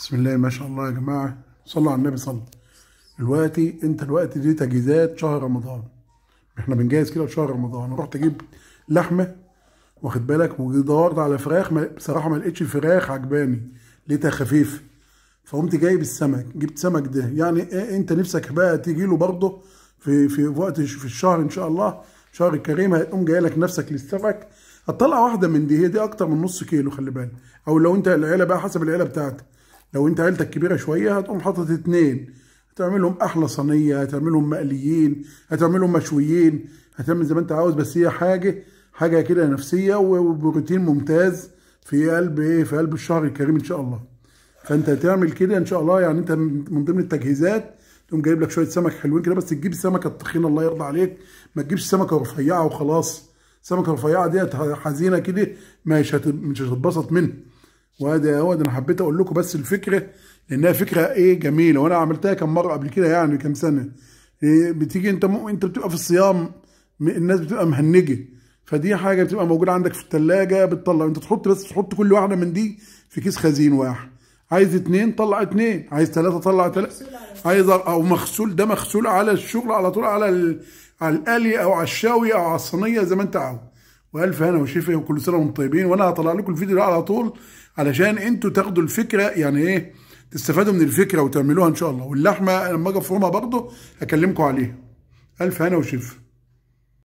بسم الله ما شاء الله يا جماعة صلوا على النبي صلى دلوقتي انت دلوقتي دي تجهيزات شهر رمضان احنا بنجهز كده لشهر رمضان رحت اجيب لحمة واخد بالك ودورت على فراخ بصراحة ما لقيتش فراخ عجباني لقيتها خفيفة فقمت جايب السمك جبت سمك ده يعني ايه انت نفسك بقى تيجي له برضه في في وقت في الشهر ان شاء الله شهر الكريم هتقوم جاي لك نفسك للسمك هتطلع واحده من دي هي دي اكتر من نص كيلو خلي بالك او لو انت العيله بقى حسب العيله بتاعتك لو انت عيلتك كبيره شويه هتقوم حاطط اتنين هتعملهم احلى صينيه هتعملهم مقليين هتعملهم مشويين هتعمل زي ما انت عاوز بس هي حاجه حاجه كده نفسيه وبروتين ممتاز في قلب ايه في قلب الشهر الكريم ان شاء الله فانت تعمل كده ان شاء الله يعني انت من ضمن التجهيزات تقوم جايب لك شويه سمك حلوين كده بس تجيب السمكه التخينه الله يرضى عليك ما تجيبش سمكه رفيعه وخلاص السمكه الرفيعه ديت حزينه كده مش هتتبسط منها وادي ده انا حبيت اقول لكم بس الفكره لانها فكره ايه جميله وانا عملتها كم مره قبل كده يعني كم سنه إيه، بتيجي انت مو انت بتبقى في الصيام الناس بتبقى مهنجه فدي حاجه بتبقى موجوده عندك في الثلاجه بتطلع انت تحط بس تحط كل واحده من دي في كيس خزين واحد عايز اتنين طلع اتنين عايز ثلاثة طلع ثلاثة عايز او مغسول ده مغسول على الشغل على طول على على القلي او على الشاوي او على الصينيه زي ما انت عاوز والف هنا وشفا إيه، وكل سنه وانتم طيبين وانا هطلع لكم الفيديو ده على طول علشان انتوا تاخدوا الفكره يعني ايه تستفادوا من الفكره وتعملوها ان شاء الله واللحمه لما اجي افرمها برضه هكلمكم عليها الف هنا وشفا